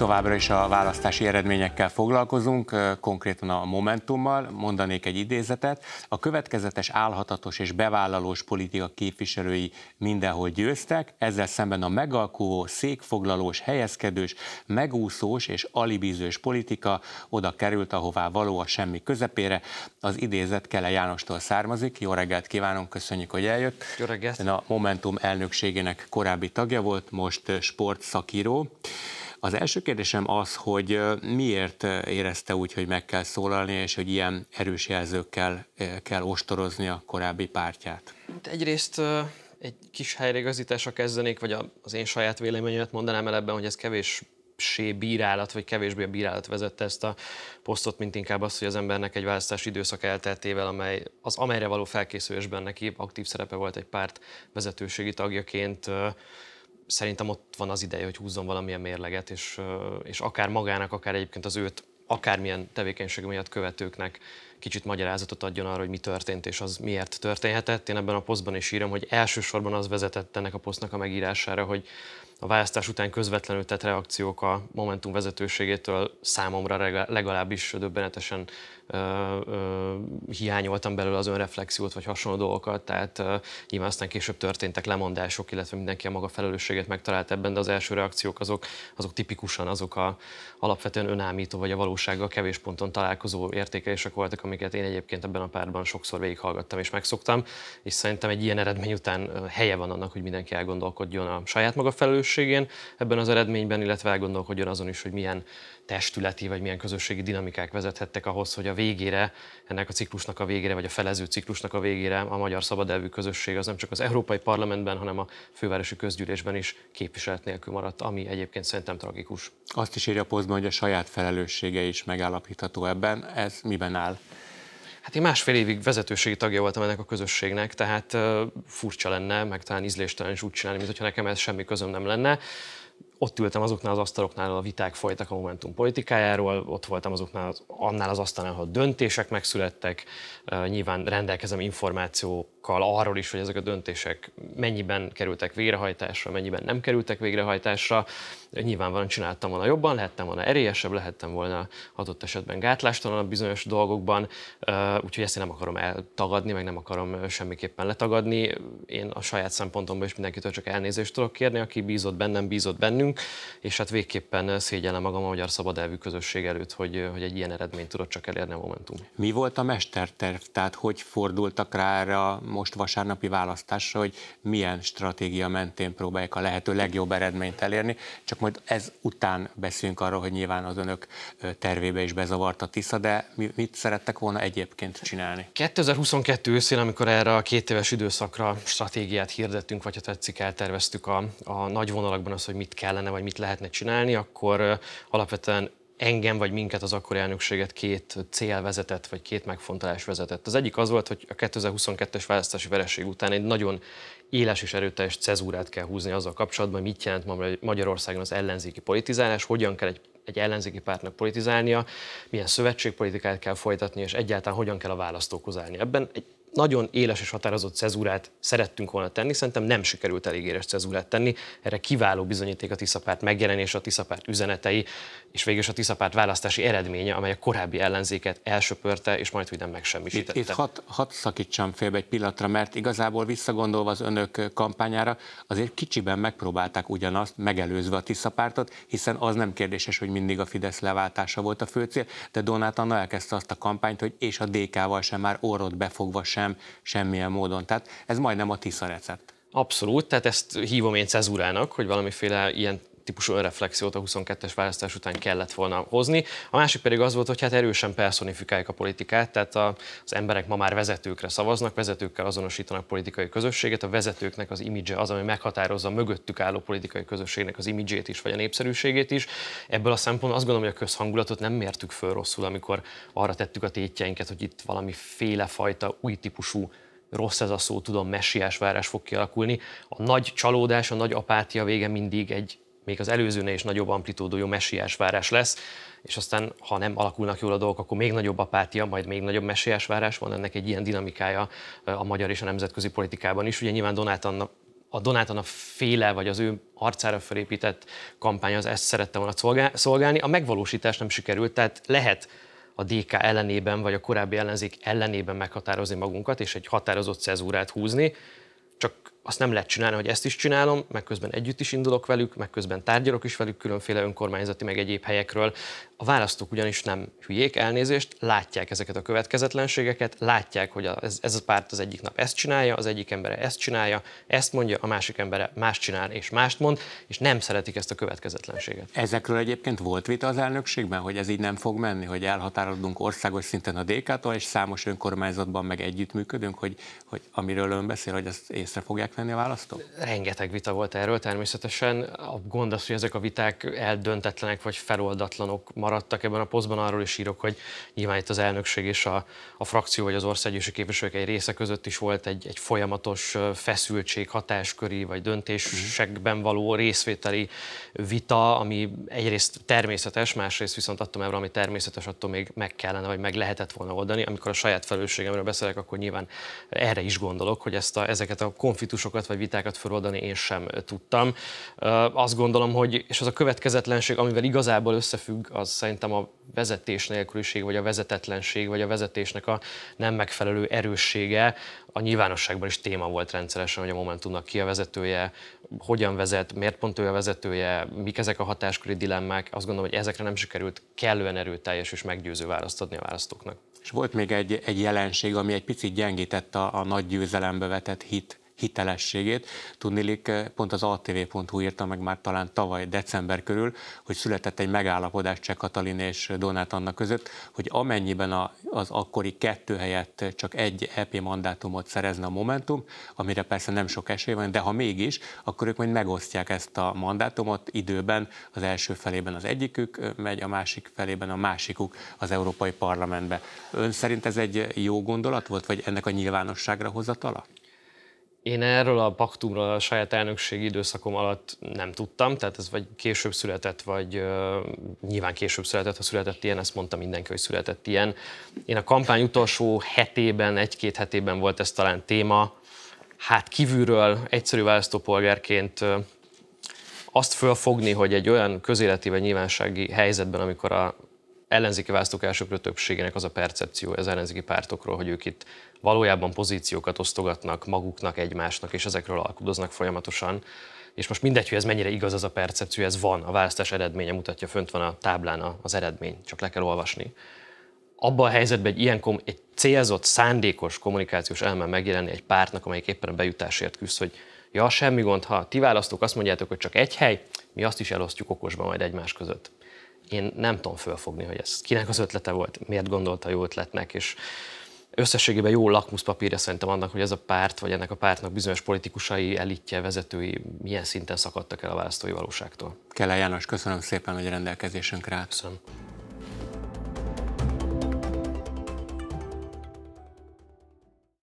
Továbbra is a választási eredményekkel foglalkozunk, konkrétan a Momentummal, mondanék egy idézetet. A következetes, álhatatos és bevállalós politika képviselői mindenhol győztek, ezzel szemben a megalkuvó, székfoglalós, helyezkedős, megúszós és alibízős politika oda került, ahová való a semmi közepére. Az idézet Kele Jánostól származik. Jó reggelt kívánunk, köszönjük, hogy eljött. Jó reggelt. A Momentum elnökségének korábbi tagja volt, most sportszakíró. Az első kérdésem az, hogy miért érezte úgy, hogy meg kell szólalni, és hogy ilyen erős jelzőkkel kell ostorozni a korábbi pártját? Hát egyrészt egy kis helyreigazításra kezdenék, vagy az én saját véleményemet mondanám el ebben, hogy ez kevés bírálat, vagy kevésbé a bírálat vezette ezt a posztot, mint inkább az, hogy az embernek egy választási időszak elteltével, amely az amelyre való felkészülésben neki aktív szerepe volt egy párt vezetőségi tagjaként szerintem ott van az ideje, hogy húzzon valamilyen mérleget, és, és akár magának, akár egyébként az őt akármilyen tevékenység miatt követőknek kicsit magyarázatot adjon arra, hogy mi történt és az miért történhetett. Én ebben a posztban is írom, hogy elsősorban az vezetett ennek a posztnak a megírására, hogy a választás után közvetlenül tett reakciók a Momentum vezetőségétől számomra legalábbis döbbenetesen ö, ö, hiányoltam belőle az önreflexiót, vagy hasonló dolgokat, tehát ö, nyilván aztán később történtek lemondások, illetve mindenki a maga felelősséget megtalált ebben, de az első reakciók azok, azok tipikusan azok a alapvetően önámító, vagy a valósággal kevés ponton találkozó értékelések voltak, amiket én egyébként ebben a párban sokszor végighallgattam és megszoktam, és szerintem egy ilyen eredmény után helye van annak, hogy mindenki elgondolkodjon a saját maga felelősségét, közösségén ebben az eredményben, illetve elgondolkodjon azon is, hogy milyen testületi vagy milyen közösségi dinamikák vezethettek ahhoz, hogy a végére, ennek a ciklusnak a végére, vagy a felező ciklusnak a végére a magyar szabadelvű közösség az nem csak az Európai Parlamentben, hanem a fővárosi közgyűlésben is képviselet nélkül maradt, ami egyébként szerintem tragikus. Azt is írja a posztban, hogy a saját felelőssége is megállapítható ebben. Ez miben áll? Hát én másfél évig vezetőségi tagja voltam ennek a közösségnek, tehát furcsa lenne, meg talán ízléstelen is úgy csinálni, mintha nekem ez semmi közöm nem lenne ott ültem azoknál az asztaloknál, a viták folytak a Momentum politikájáról, ott voltam azoknál az, annál az asztalnál, ahol döntések megszülettek, nyilván rendelkezem információkkal arról is, hogy ezek a döntések mennyiben kerültek végrehajtásra, mennyiben nem kerültek végrehajtásra. Nyilvánvalóan csináltam volna jobban, lehettem volna erélyesebb, lehettem volna adott esetben gátlástalanabb bizonyos dolgokban, úgyhogy ezt én nem akarom eltagadni, meg nem akarom semmiképpen letagadni. Én a saját szempontomból is mindenkitől csak elnézést tudok kérni, aki bízott bennem, bízott bennünk, nekünk, és hát végképpen szégyellem magam a Magyar Szabad Elvű Közösség előtt, hogy, hogy egy ilyen eredményt tudott csak elérni a Momentum. Mi volt a mesterterv, tehát hogy fordultak rá erre a most vasárnapi választásra, hogy milyen stratégia mentén próbálják a lehető legjobb eredményt elérni, csak majd ez után beszélünk arról, hogy nyilván az önök tervébe is bezavart a Tisza, de mit szerettek volna egyébként csinálni? 2022 őszén, amikor erre a két éves időszakra stratégiát hirdettünk, vagy ha tetszik, elterveztük a, a nagy vonalakban az, hogy mit kell kellene, vagy mit lehetne csinálni, akkor alapvetően engem vagy minket az akkori elnökséget két cél vezetett, vagy két megfontolás vezetett. Az egyik az volt, hogy a 2022-es választási vereség után egy nagyon éles és erőteljes cezúrát kell húzni azzal kapcsolatban, hogy mit jelent ma Magyarországon az ellenzéki politizálás, hogyan kell egy egy ellenzéki pártnak politizálnia, milyen szövetségpolitikát kell folytatni, és egyáltalán hogyan kell a választókhoz állni. Ebben egy nagyon éles és határozott cezúrát szerettünk volna tenni, szerintem nem sikerült elég éles cezúrát tenni. Erre kiváló bizonyíték a Tiszapárt megjelenése, a Tiszapárt üzenetei, és végül is a Tiszapárt választási eredménye, amely a korábbi ellenzéket elsöpörte, és majd nem megsemmisítette. Itt, itt hat, hat szakítsam félbe egy pillanatra, mert igazából visszagondolva az önök kampányára, azért kicsiben megpróbálták ugyanazt, megelőzve a Tiszapártot, hiszen az nem kérdéses, hogy mindig a Fidesz leváltása volt a fő cél, de Donát Anna elkezdte azt a kampányt, hogy és a DK-val sem már orrot befogva sem sem semmilyen módon. Tehát ez majdnem a Tisza recept. Abszolút, tehát ezt hívom én cezurának, hogy valamiféle ilyen típusú önreflexiót a 22-es választás után kellett volna hozni. A másik pedig az volt, hogy hát erősen personifikálják a politikát, tehát a, az emberek ma már vezetőkre szavaznak, vezetőkkel azonosítanak politikai közösséget, a vezetőknek az imidzse az, ami meghatározza a mögöttük álló politikai közösségnek az imidzsét is, vagy a népszerűségét is. Ebből a szempontból azt gondolom, hogy a közhangulatot nem mértük föl rosszul, amikor arra tettük a tétjeinket, hogy itt valami féle fajta új típusú rossz ez a szó, tudom, messiás várás fog kialakulni. A nagy csalódás, a nagy apátia vége mindig egy még az előzőnél is nagyobb amplitúdójú messiás várás lesz, és aztán, ha nem alakulnak jól a dolgok, akkor még nagyobb apátia, majd még nagyobb messiás várás van, ennek egy ilyen dinamikája a magyar és a nemzetközi politikában is. Ugye nyilván Donát Anna a Donátan a féle, vagy az ő arcára felépített kampány az ezt szerette volna szolgálni. A megvalósítás nem sikerült, tehát lehet a DK ellenében, vagy a korábbi ellenzék ellenében meghatározni magunkat, és egy határozott cezúrát húzni, csak azt nem lehet csinálni, hogy ezt is csinálom, meg közben együtt is indulok velük, meg közben tárgyalok is velük különféle önkormányzati, meg egyéb helyekről. A választók ugyanis nem hülyék, elnézést, látják ezeket a következetlenségeket, látják, hogy ez, ez a párt az egyik nap ezt csinálja, az egyik embere ezt csinálja, ezt mondja, a másik embere más csinál és mást mond, és nem szeretik ezt a következetlenséget. Ezekről egyébként volt vita az elnökségben, hogy ez így nem fog menni, hogy elhatárolódunk országos szinten a DK-tól, és számos önkormányzatban meg együttműködünk, hogy, hogy amiről ön beszél, hogy ezt észre fogják akarják venni a választók? Rengeteg vita volt erről természetesen. A gond az, hogy ezek a viták eldöntetlenek vagy feloldatlanok maradtak ebben a posztban. Arról is írok, hogy nyilván itt az elnökség és a, a frakció vagy az országgyűlési képviselők egy része között is volt egy, egy folyamatos feszültség, hatásköri vagy döntésekben mhm. való részvételi vita, ami egyrészt természetes, másrészt viszont attól, mert ami természetes, attól még meg kellene vagy meg lehetett volna oldani. Amikor a saját felelősségemről beszélek, akkor nyilván erre is gondolok, hogy ezt a, ezeket a konfliktus konfliktusokat vagy vitákat föloldani én sem tudtam. Azt gondolom, hogy és az a következetlenség, amivel igazából összefügg, az szerintem a vezetés nélküliség, vagy a vezetetlenség, vagy a vezetésnek a nem megfelelő erőssége a nyilvánosságban is téma volt rendszeresen, hogy a Momentumnak ki a vezetője, hogyan vezet, miért pont ő a vezetője, mik ezek a hatásköri dilemmák. Azt gondolom, hogy ezekre nem sikerült kellően erőteljes és meggyőző választ adni a választóknak. És volt még egy, egy jelenség, ami egy picit gyengített a, a nagy győzelembe vetett hit hitelességét. Tudnélik, eh, pont az atv.hu írta meg már talán tavaly december körül, hogy született egy megállapodás Cseh Katalin és Donát Anna között, hogy amennyiben a, az akkori kettő helyett csak egy EP mandátumot szerezne a Momentum, amire persze nem sok esély van, de ha mégis, akkor ők majd megosztják ezt a mandátumot időben, az első felében az egyikük eh, megy, a másik felében a másikuk az Európai Parlamentbe. Ön szerint ez egy jó gondolat volt, vagy ennek a nyilvánosságra hozatala? Én erről a paktumról a saját elnökségi időszakom alatt nem tudtam, tehát ez vagy később született, vagy uh, nyilván később született, ha született ilyen, ezt mondta mindenki, hogy született ilyen. Én a kampány utolsó hetében, egy-két hetében volt ez talán téma. Hát kívülről egyszerű választópolgárként uh, azt fölfogni, hogy egy olyan közéleti vagy nyilvánsági helyzetben, amikor a ellenzéki választókásokra többségének az a percepció az ellenzéki pártokról, hogy ők itt valójában pozíciókat osztogatnak maguknak, egymásnak, és ezekről alkudoznak folyamatosan. És most mindegy, hogy ez mennyire igaz az a percepció, ez van, a választás eredménye mutatja, fönt van a táblán az eredmény, csak le kell olvasni. Abban a helyzetben egy ilyen kom- egy célzott, szándékos kommunikációs elme megjelenni egy pártnak, amelyik éppen a bejutásért küzd, hogy ja, semmi gond, ha ti választók azt mondjátok, hogy csak egy hely, mi azt is elosztjuk okosban majd egymás között én nem tudom fölfogni, hogy ez kinek az ötlete volt, miért gondolta jó ötletnek, és összességében jó lakmuszpapírja szerintem annak, hogy ez a párt, vagy ennek a pártnak bizonyos politikusai, elitje, vezetői milyen szinten szakadtak el a választói valóságtól. Kele János, köszönöm szépen, hogy rendelkezésünkre állt. Köszönöm.